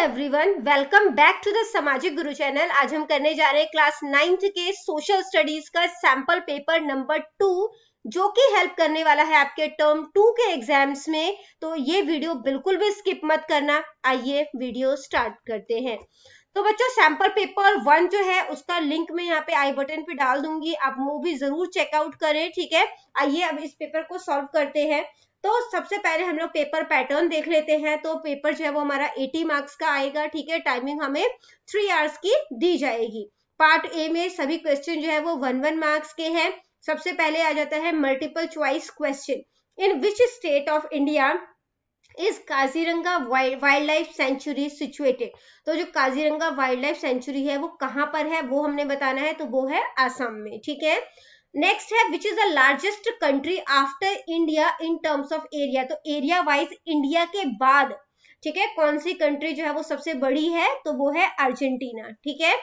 everyone welcome back to the Samajik Guru channel आज हम करने जा रहे हैं क्लास नाइन्थ के सोशल स्टडीज का सैंपल पेपर नंबर टू जो कि हेल्प करने वाला है आपके टर्म टू के एग्जाम्स में तो ये वीडियो बिल्कुल भी स्किप मत करना आइए वीडियो स्टार्ट करते हैं तो बच्चों सैंपल पेपर वन जो है उसका लिंक मैं यहाँ पे आई बटन पे डाल दूंगी आप वो भी जरूर चेकआउट करें ठीक है आइए अब इस पेपर को सॉल्व करते हैं तो सबसे पहले हम लोग पेपर पैटर्न देख लेते हैं तो पेपर जो है वो हमारा 80 मार्क्स का आएगा ठीक है टाइमिंग हमें थ्री आवर्स की दी जाएगी पार्ट ए में सभी क्वेश्चन जो है वो वन वन मार्क्स के हैं सबसे पहले आ जाता है multiple choice question in which state of India is Kaziranga wild life sanctuary situated तो जो काजीरंगा वाइल्ड लाइफ सेंचुरी है वो कहाँ पर है वो हमने बताना है तो वो है आसाम में ठीक है नेक्स्ट है which is the largest country after India in terms of area तो एरिया वाइज इंडिया के बाद ठीक है कौन सी कंट्री जो है वो सबसे बड़ी है तो वो है अर्जेंटीना ठीक है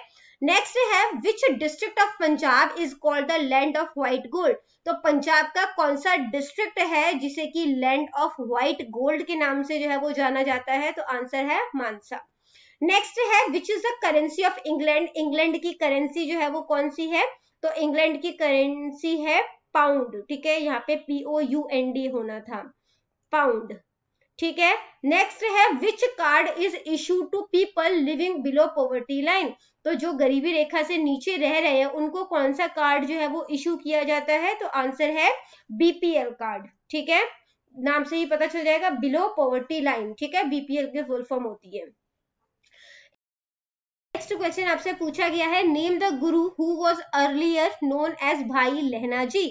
नेक्स्ट है which district of Punjab is called the land of white gold तो पंजाब का कौन सा डिस्ट्रिक्ट है जिसे कि लैंड ऑफ व्हाइट गोल्ड के नाम से जो है वो जाना जाता है तो आंसर है मानसा नेक्स्ट है which is the currency of England England की करेंसी जो है वो कौन सी है तो इंग्लैंड की करेंसी है पाउंड ठीक है यहाँ पे पीओ यू एन डी होना था पाउंड ठीक है नेक्स्ट है which card is issue to people living below poverty line तो जो गरीबी रेखा से नीचे रह रहे हैं उनको कौन सा कार्ड जो है वो इशू किया जाता है तो आंसर है बीपीएल कार्ड ठीक है नाम से ही पता चल जाएगा बिलो पॉवर्टी लाइन ठीक है बीपीएल की फुल फॉर्म होती है नेक्स्ट क्वेश्चन आपसे पूछा गया है name the guru who was earlier known as Bhai Lehna जी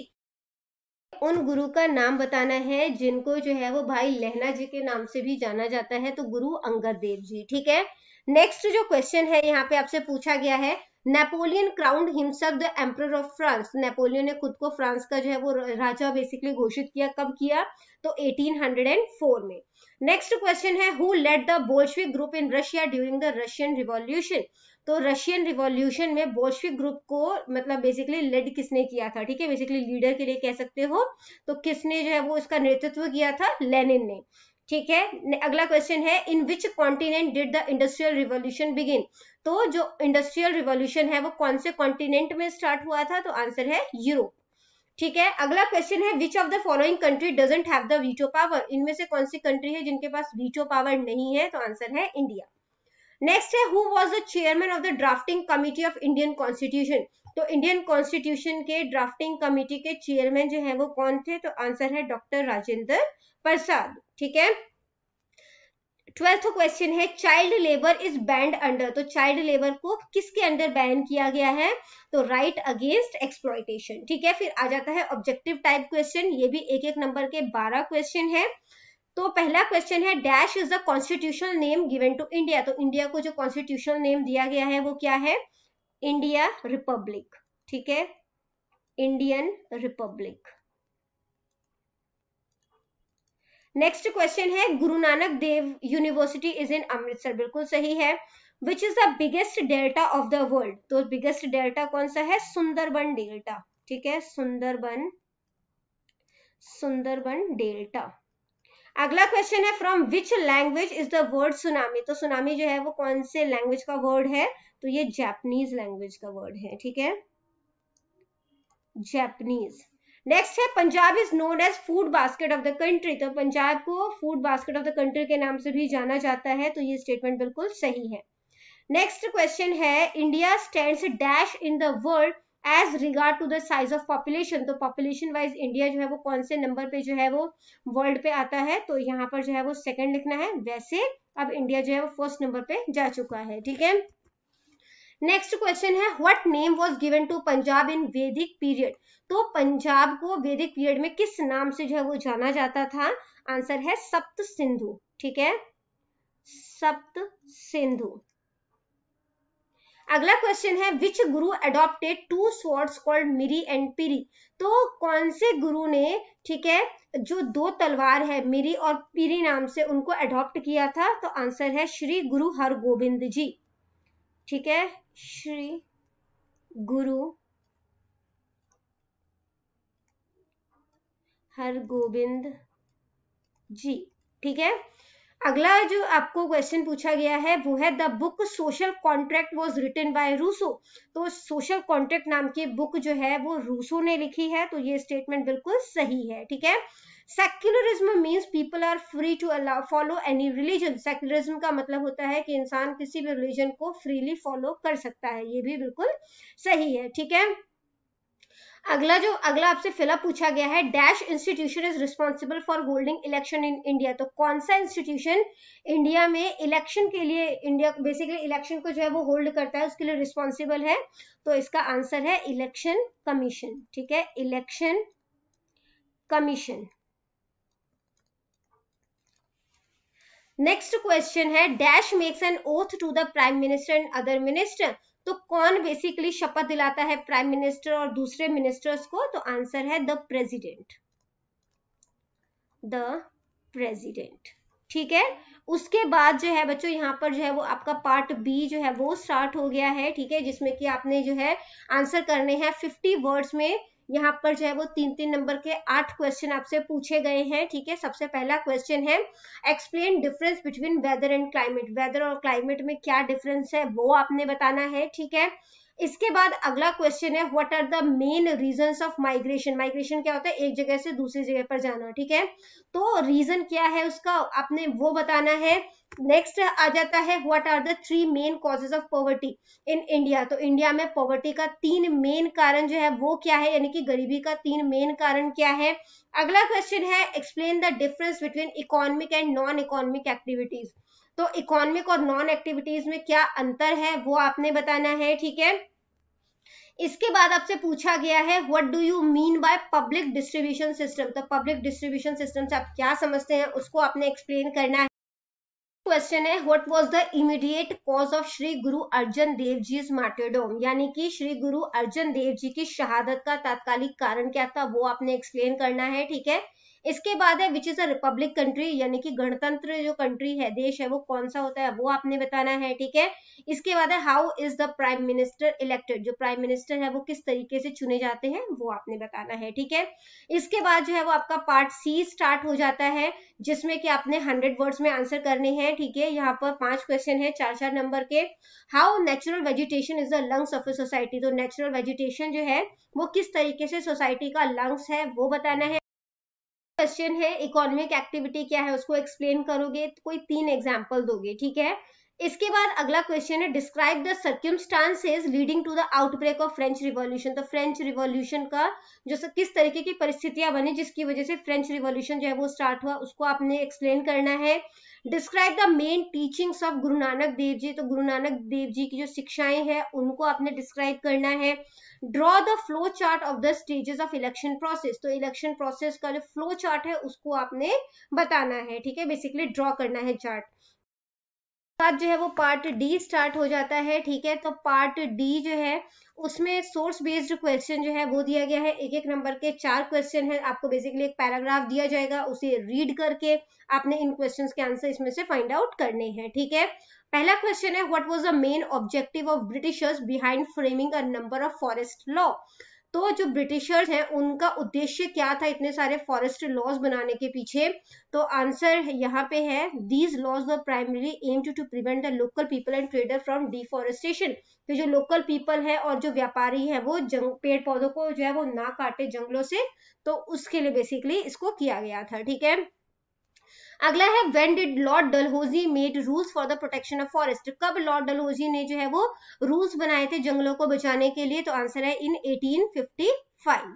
उन गुरु का नाम बताना है जिनको जो है वो भाई लहना जी के नाम से भी जाना जाता है तो गुरु अंगद देव जी ठीक है नेक्स्ट जो क्वेश्चन है यहाँ पे आपसे पूछा गया है Napoleon crowned himself the emperor of France Napoleon ने खुद को फ्रांस का जो है वो राजा बेसिकली घोषित किया कब किया तो 1804 में नेक्स्ट क्वेश्चन है who led the Bolshevik group in Russia during the Russian revolution तो रशियन रिवॉल्यूशन में बोल्शविक ग्रुप को मतलब बेसिकली लीड किसने किया था ठीक है बेसिकली लीडर के लिए कह सकते हो तो किसने जो है वो इसका नेतृत्व किया था लेनिन ने ठीक है अगला क्वेश्चन है in which continent did the industrial revolution begin तो जो इंडस्ट्रियल रिवॉल्यूशन है वो कौन से कॉन्टिनेंट में स्टार्ट हुआ था तो आंसर है यूरोप ठीक है अगला क्वेश्चन है which of the following country doesn't have the veto power इनमें से कौन सी कंट्री है जिनके पास वीटो पावर नहीं है तो आंसर है इंडिया नेक्स्ट है who was the chairman of the drafting committee of Indian constitution तो इंडियन कॉन्स्टिट्यूशन के ड्राफ्टिंग कमिटी के चेयरमैन जो है वो कौन थे तो आंसर है डॉक्टर राजेंद्र प्रसाद ठीक है ट्वेल्थ क्वेश्चन है child labour is banned under तो चाइल्ड लेबर को किसके अंडर बैन किया गया है तो राइट अगेंस्ट एक्सप्लॉयटेशन ठीक है फिर आ जाता है ऑब्जेक्टिव टाइप क्वेश्चन ये भी एक एक नंबर के बारह क्वेश्चन है तो पहला क्वेश्चन है dash is the constitutional name given to India तो इंडिया को जो कॉन्स्टिट्यूशनल नेम दिया गया है वो क्या है इंडिया रिपब्लिक ठीक है इंडियन रिपब्लिक नेक्स्ट क्वेश्चन है Guru Nanak Dev university is in Amritsar बिल्कुल सही है which is the biggest delta of the world तो बिगेस्ट डेल्टा कौन सा है सुंदरबन डेल्टा ठीक है सुंदरबन सुंदरबन डेल्टा अगला क्वेश्चन है from which language is the word tsunami तो सुनामी जो है वो कौन से लैंग्वेज का वर्ड है तो ये जैपनीज लैंग्वेज का वर्ड है ठीक है जैपनीज नेक्स्ट है Punjab is known as food basket of the country तो पंजाब को food basket of the country के नाम से भी जाना जाता है तो ये स्टेटमेंट बिल्कुल सही है नेक्स्ट क्वेश्चन है India stand dash in the world as regard to the size of population तो पॉपुलेशन वाइज इंडिया जो है वो कौन से नंबर पे जो है वो वर्ल्ड पे आता है तो यहाँ पर जो है वो सेकंड लिखना है वैसे अब इंडिया जो है वो फर्स्ट नंबर पे जा चुका है ठीक है नेक्स्ट क्वेश्चन है what name was given to Punjab in Vedic period तो पंजाब को वैदिक पीरियड में किस नाम से जो है वो जाना जाता था आंसर है सप्त सिंधु ठीक है सप्त सिंधु अगला क्वेश्चन है which guru adopted two swords called Miri and Piri तो कौन से गुरु ने ठीक है जो दो तलवार है मिरी और पीरी नाम से उनको एडॉप्ट किया था तो आंसर है श्री गुरु गोविंद जी ठीक है श्री गुरु गोविंद जी ठीक है अगला जो आपको क्वेश्चन पूछा गया है वो है the book social contract was written by Rousseau तो सोशल कॉन्ट्रैक्ट नाम की बुक जो है वो रूसो ने लिखी है तो ये स्टेटमेंट बिल्कुल सही है ठीक है secularism means people are free to allow follow any religion secularism का मतलब होता है कि इंसान किसी भी रिलीजन को फ्रीली फॉलो कर सकता है ये भी बिल्कुल सही है ठीक है अगला जो अगला आपसे फिलअप पूछा गया है dash institution is responsible for holding election in India तो कौन सा इंस्टीट्यूशन इंडिया में इलेक्शन के लिए इंडिया बेसिकली इलेक्शन को जो है वो होल्ड करता है उसके लिए रिस्पॉन्सिबल है तो इसका आंसर है इलेक्शन कमीशन ठीक है इलेक्शन कमीशन नेक्स्ट क्वेश्चन है dash makes an oath to the prime minister and other minister तो कौन बेसिकली शपथ दिलाता है प्राइम मिनिस्टर और दूसरे मिनिस्टर्स को तो आंसर है द प्रेसिडेंट द प्रेसिडेंट ठीक है उसके बाद जो है बच्चों यहाँ पर जो है वो आपका पार्ट बी जो है वो स्टार्ट हो गया है ठीक है जिसमें कि आपने जो है आंसर करने हैं फिफ्टी वर्ड्स में यहाँ पर जो है वो तीन तीन नंबर के आठ क्वेश्चन आपसे पूछे गए हैं ठीक है सबसे पहला क्वेश्चन है explain difference between weather and climate weather और क्लाइमेट में क्या डिफरेंस है वो आपने बताना है ठीक है इसके बाद अगला क्वेश्चन है what are the main reason of migration migration क्या होता है एक जगह से दूसरी जगह पर जाना ठीक है तो रीजन क्या है उसका आपने वो बताना है नेक्स्ट आ जाता है what are the three main causes of poverty in India तो इंडिया में पॉवर्टी का तीन मेन कारण जो है वो क्या है यानी कि गरीबी का तीन मेन कारण क्या है अगला क्वेश्चन है explain the difference between economic and non economic activities तो इकोनॉमिक और नॉन एक्टिविटीज में क्या अंतर है वो आपने बताना है ठीक है इसके बाद आपसे पूछा गया है what do you mean by public distribution system तो पब्लिक डिस्ट्रीब्यूशन सिस्टम से आप क्या समझते हैं उसको आपने एक्सप्लेन करना है क्वेश्चन है what was the immediate cause of Shri Guru Arjan देव जी मार्टेडोम यानी कि श्री गुरु अर्जन देव जी की शहादत का तात्कालिक कारण क्या था वो आपने एक्सप्लेन करना है ठीक है इसके बाद है which is a republic country यानी कि गणतंत्र जो कंट्री है देश है वो कौन सा होता है वो आपने बताना है ठीक है इसके बाद है how is the prime minister elected जो प्राइम मिनिस्टर है वो किस तरीके से चुने जाते हैं वो आपने बताना है ठीक है इसके बाद जो है वो आपका पार्ट सी स्टार्ट हो जाता है जिसमें कि आपने हंड्रेड वर्ड्स में आंसर करने हैं ठीक है यहाँ पर पांच क्वेश्चन है चार चार नंबर के how natural vegetation is the lungs of a society तो नेचुरल वेजिटेशन जो है वो किस तरीके से सोसाइटी का लंग्स है वो बताना है क्वेश्चन है इकोनॉमिक एक्टिविटी क्या है उसको एक्सप्लेन करोगे तो कोई तीन एग्जाम्पल दोगे ठीक है इसके बाद अगला क्वेश्चन है describe the circumstances leading to the outbreak of French revolution तो फ्रेंच रिवॉल्यूशन का जो किस तरीके की परिस्थितियां बनी जिसकी वजह से फ्रेंच रिवॉल्यूशन जो है वो स्टार्ट हुआ उसको आपने एक्सप्लेन करना है describe the main teachings of Guru Nanak देव जी तो गुरु नानक देव जी की जो शिक्षाएं हैं उनको आपने डिस्क्राइब करना है draw the flow chart of the stages of election process तो इलेक्शन प्रोसेस का जो फ्लो चार्ट है उसको आपने बताना है ठीक है बेसिकली ड्रॉ करना है चार्ट बाद जो है वो पार्ट डी स्टार्ट हो जाता है ठीक है तो पार्ट डी जो है उसमें सोर्स बेस्ड क्वेश्चन जो है वो दिया गया है एक एक नंबर के चार क्वेश्चन है आपको बेसिकली एक पैराग्राफ दिया जाएगा उसे रीड करके आपने इन क्वेश्चंस के आंसर इसमें से फाइंड आउट करने हैं ठीक है पहला क्वेश्चन है what was the main objective of Britishers behind framing a number of forest law तो जो ब्रिटिशर्स हैं उनका उद्देश्य क्या था इतने सारे फॉरेस्ट लॉज बनाने के पीछे तो आंसर यहाँ पे है these laws were primary aim to to prevent the local people and trader from deforestation तो जो लोकल पीपल है और जो व्यापारी है वो जंग पेड़ पौधों को जो है वो ना काटे जंगलों से तो उसके लिए बेसिकली इसको किया गया था ठीक है अगला है when did lord Dalhousie made rules for the protection of forest कब लॉर्ड डलहोजी ने जो है वो रूल्स बनाए थे जंगलों को बचाने के लिए तो आंसर है इन 1855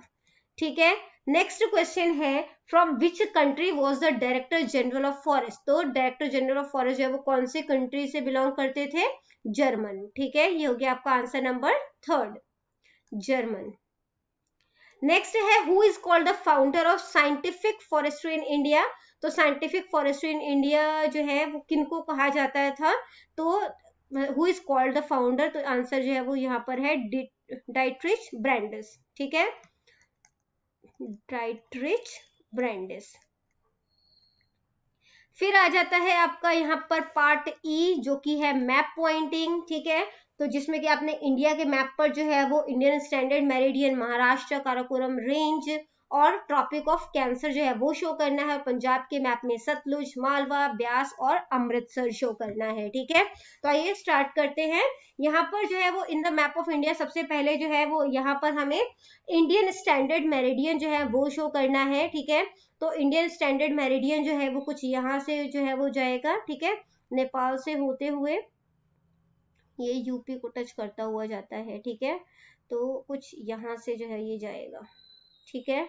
ठीक है नेक्स्ट क्वेश्चन है from which country was the director general of forest तो डायरेक्टर जनरल ऑफ फॉरेस्ट जो है वो कौन से कंट्री से बिलोंग करते थे जर्मन ठीक है ये हो गया आपका answer number third German next है who is called the founder of scientific forestry in India तो साइंटिफिक फॉरेस्ट्री इन इंडिया जो है वो किनको कहा जाता था तो who is called the founder तो आंसर जो है वो यहाँ पर है डाइट्रिच ब्रांडिस ठीक है डाइट्रिच ब्रांडिस फिर आ जाता है आपका यहाँ पर पार्ट ई e, जो कि है मैप पॉइंटिंग ठीक है तो जिसमें कि आपने इंडिया के मैप पर जो है वो Indian standard meridian Maharashtra Karakoram range और ट्रॉपिक ऑफ कैंसर जो है वो शो करना है पंजाब के मैप में सतलुज मालवा ब्यास और अमृतसर शो करना है ठीक है तो आइए स्टार्ट करते हैं यहाँ पर जो है वो in the map of India सबसे पहले जो है वो यहाँ पर हमें इंडियन स्टैंडर्ड मेरिडियन जो है वो शो करना है ठीक है तो इंडियन स्टैंडर्ड मेरिडियन जो है वो कुछ यहाँ से जो है वो जाएगा ठीक है नेपाल से होते हुए ये यूपी को टच करता हुआ जाता है ठीक है तो कुछ यहाँ से जो है ये जाएगा ठीक है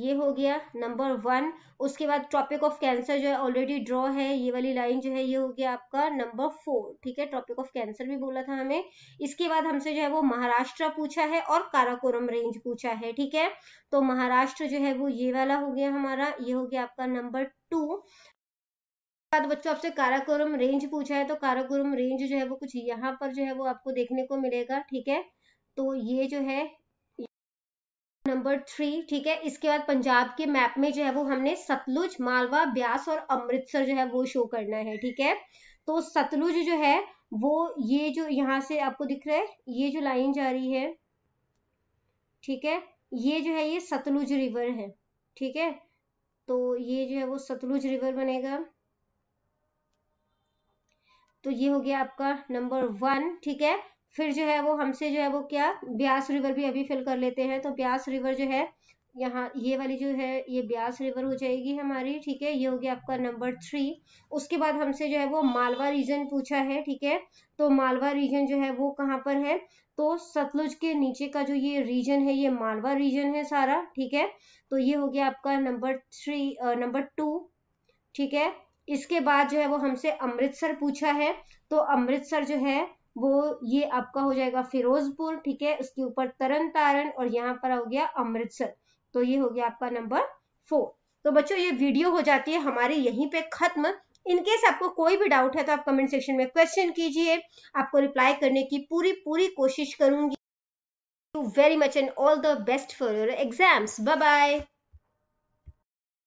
ये हो गया नंबर वन उसके बाद टॉपिक ऑफ कैंसर जो है ऑलरेडी ड्रॉ है ये वाली लाइन जो है ये हो गया आपका नंबर फोर ठीक है टॉपिक ऑफ कैंसर भी बोला था हमें इसके बाद हमसे जो है वो महाराष्ट्र पूछा है और काराकोरम रेंज पूछा है ठीक है तो महाराष्ट्र जो है वो ये वाला हो गया हमारा ये हो गया आपका नंबर टू बाद बच्चों आपसे काराकोरम रेंज पूछा है तो काराकोरम रेंज जो है वो कुछ यहाँ पर जो है वो आपको देखने को मिलेगा ठीक है तो ये जो है नंबर थ्री ठीक है इसके बाद पंजाब के मैप में जो है वो हमने सतलुज मालवा ब्यास और अमृतसर जो है वो शो करना है ठीक है तो सतलुज जो है वो ये जो यहाँ से आपको दिख रहा है ये जो लाइन जा रही है ठीक है ये जो है ये सतलुज रिवर है ठीक है तो ये जो है वो सतलुज रिवर बनेगा तो ये हो गया आपका नंबर वन ठीक है फिर जो है वो हमसे जो है वो क्या ब्यास रिवर भी अभी फिल कर लेते हैं तो ब्यास रिवर जो है यहाँ ये वाली जो है ये ब्यास रिवर हो जाएगी हमारी ठीक है ये हो गया आपका नंबर थ्री उसके बाद हमसे जो है वो मालवा रीजन पूछा है ठीक है तो मालवा रीजन जो है वो कहाँ पर है तो सतलुज के नीचे का जो ये रीजन है ये मालवा रीजन है सारा ठीक है तो ये हो गया आपका नंबर थ्री नंबर टू ठीक है इसके बाद जो है वो हमसे अमृतसर पूछा है तो अमृतसर जो है वो ये आपका हो जाएगा फिरोजपुर ठीक है उसके ऊपर तरन तारण और यहाँ पर हो गया अमृतसर तो ये हो गया आपका नंबर फोर तो बच्चों ये वीडियो हो जाती है हमारी यहीं पे खत्म इनकेस आपको कोई भी डाउट है तो आप कमेंट सेक्शन में क्वेश्चन कीजिए आपको रिप्लाई करने की पूरी पूरी कोशिश करूंगी you very much and all the best for your exams bye bye